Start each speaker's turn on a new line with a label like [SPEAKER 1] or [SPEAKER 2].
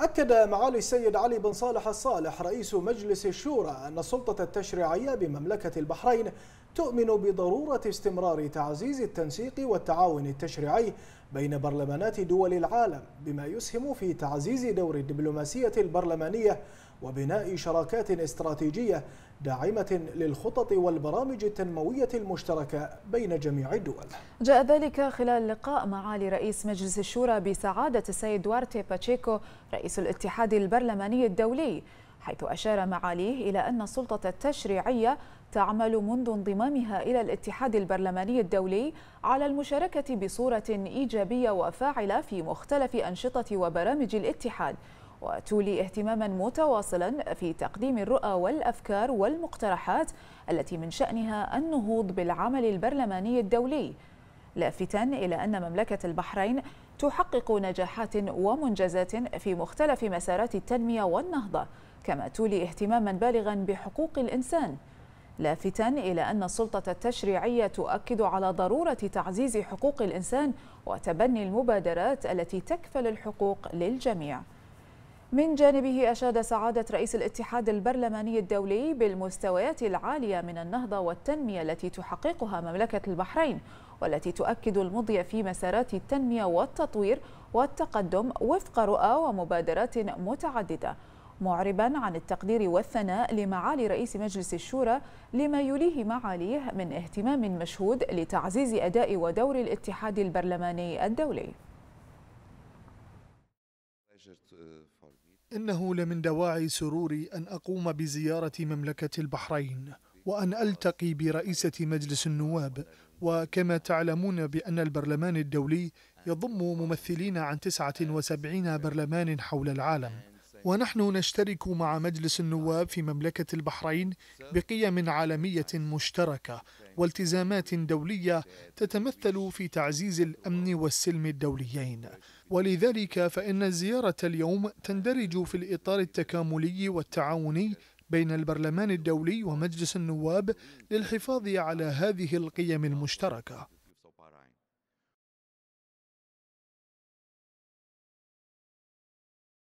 [SPEAKER 1] أكد معالي السيد علي بن صالح الصالح رئيس مجلس الشورى أن السلطة التشريعية بمملكة البحرين تؤمن بضرورة استمرار تعزيز التنسيق والتعاون التشريعي بين برلمانات دول العالم بما يسهم في تعزيز دور الدبلوماسية البرلمانية وبناء شراكات استراتيجية داعمة للخطط والبرامج التنموية المشتركة بين جميع الدول
[SPEAKER 2] جاء ذلك خلال لقاء معالي رئيس مجلس الشورى بسعادة السيد دوارتي باتشيكو رئيس الاتحاد البرلماني الدولي حيث أشار معاليه إلى أن السلطة التشريعية تعمل منذ انضمامها إلى الاتحاد البرلماني الدولي على المشاركة بصورة إيجابية وفاعلة في مختلف أنشطة وبرامج الاتحاد وتولي اهتماما متواصلا في تقديم الرؤى والأفكار والمقترحات التي من شأنها النهوض بالعمل البرلماني الدولي لافتا إلى أن مملكة البحرين تحقق نجاحات ومنجزات في مختلف مسارات التنمية والنهضة كما تولي اهتماما بالغا بحقوق الإنسان لافتا إلى أن السلطة التشريعية تؤكد على ضرورة تعزيز حقوق الإنسان وتبني المبادرات التي تكفل الحقوق للجميع من جانبه أشاد سعادة رئيس الاتحاد البرلماني الدولي بالمستويات العالية من النهضة والتنمية التي تحققها مملكة البحرين والتي تؤكد المضي في مسارات التنمية والتطوير والتقدم وفق رؤى ومبادرات متعددة معربا عن التقدير والثناء لمعالي رئيس مجلس الشورى لما يليه معاليه من اهتمام مشهود لتعزيز أداء ودور الاتحاد البرلماني الدولي
[SPEAKER 3] إنه لمن دواعي سروري أن أقوم بزيارة مملكة البحرين وأن ألتقي برئيسة مجلس النواب وكما تعلمون بأن البرلمان الدولي يضم ممثلين عن 79 برلمان حول العالم ونحن نشترك مع مجلس النواب في مملكة البحرين بقيم عالمية مشتركة والتزامات دولية تتمثل في تعزيز الأمن والسلم الدوليين ولذلك فإن الزيارة اليوم تندرج في الإطار التكاملي والتعاوني بين البرلمان الدولي ومجلس النواب للحفاظ على هذه القيم المشتركه